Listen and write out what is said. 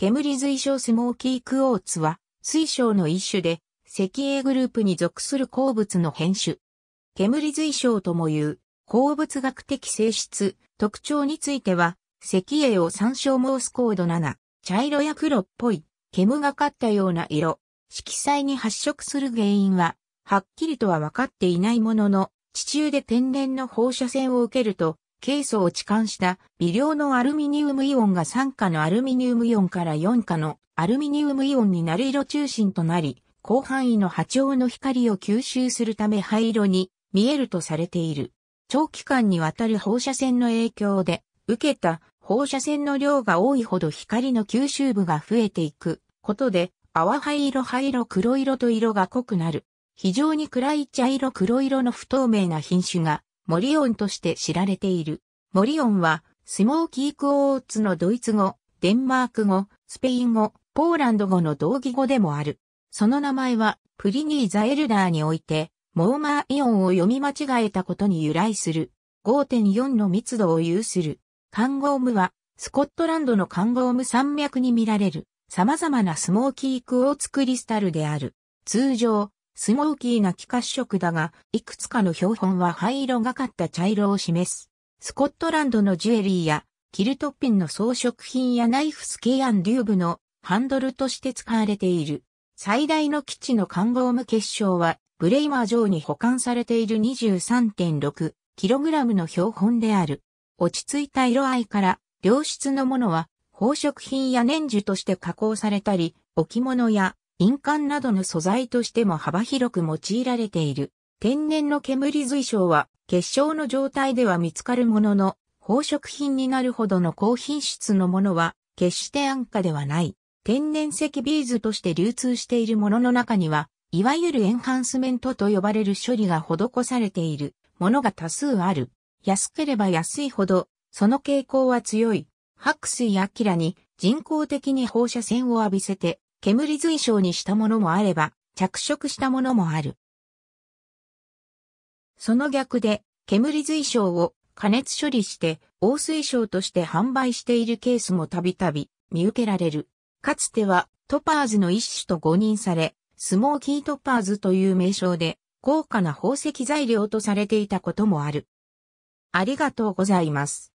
煙水晶スモーキークオーツは、水晶の一種で、石英グループに属する鉱物の変種。煙水晶とも言う、鉱物学的性質、特徴については、石英を参照モースコード7、茶色や黒っぽい、煙がかったような色、色彩に発色する原因は、はっきりとは分かっていないものの、地中で天然の放射線を受けると、ケイ素を置換した微量のアルミニウムイオンが3価のアルミニウムイオンから4価のアルミニウムイオンになる色中心となり、広範囲の波長の光を吸収するため灰色に見えるとされている。長期間にわたる放射線の影響で受けた放射線の量が多いほど光の吸収部が増えていくことで淡灰色灰色黒色と色が濃くなる。非常に暗い茶色黒色の不透明な品種がモリオンとして知られている。モリオンは、スモーキークオーツのドイツ語、デンマーク語、スペイン語、ポーランド語の同義語でもある。その名前は、プリニー・ザ・エルダーにおいて、モーマーイオンを読み間違えたことに由来する。5.4の密度を有する。カンゴームは、スコットランドのカンゴーム山脈に見られる、様々なスモーキークオーツクリスタルである。通常、スモーキーな気褐色だが、いくつかの標本は灰色がかった茶色を示す。スコットランドのジュエリーや、キルトピンの装飾品やナイフスケアンデューブのハンドルとして使われている。最大の基地のカンゴーム結晶は、ブレイマー城に保管されている 23.6kg の標本である。落ち着いた色合いから、良質のものは、宝飾品や年樹として加工されたり、置物や印鑑などの素材としても幅広く用いられている。天然の煙水晶は結晶の状態では見つかるものの、宝飾品になるほどの高品質のものは決して安価ではない。天然石ビーズとして流通しているものの中には、いわゆるエンハンスメントと呼ばれる処理が施されているものが多数ある。安ければ安いほど、その傾向は強い。白水ラに人工的に放射線を浴びせて、煙随晶にしたものもあれば、着色したものもある。その逆で、煙随晶を加熱処理して、黄水晶として販売しているケースもたびたび見受けられる。かつてはトパーズの一種と誤認され、スモーキートパーズという名称で高価な宝石材料とされていたこともある。ありがとうございます。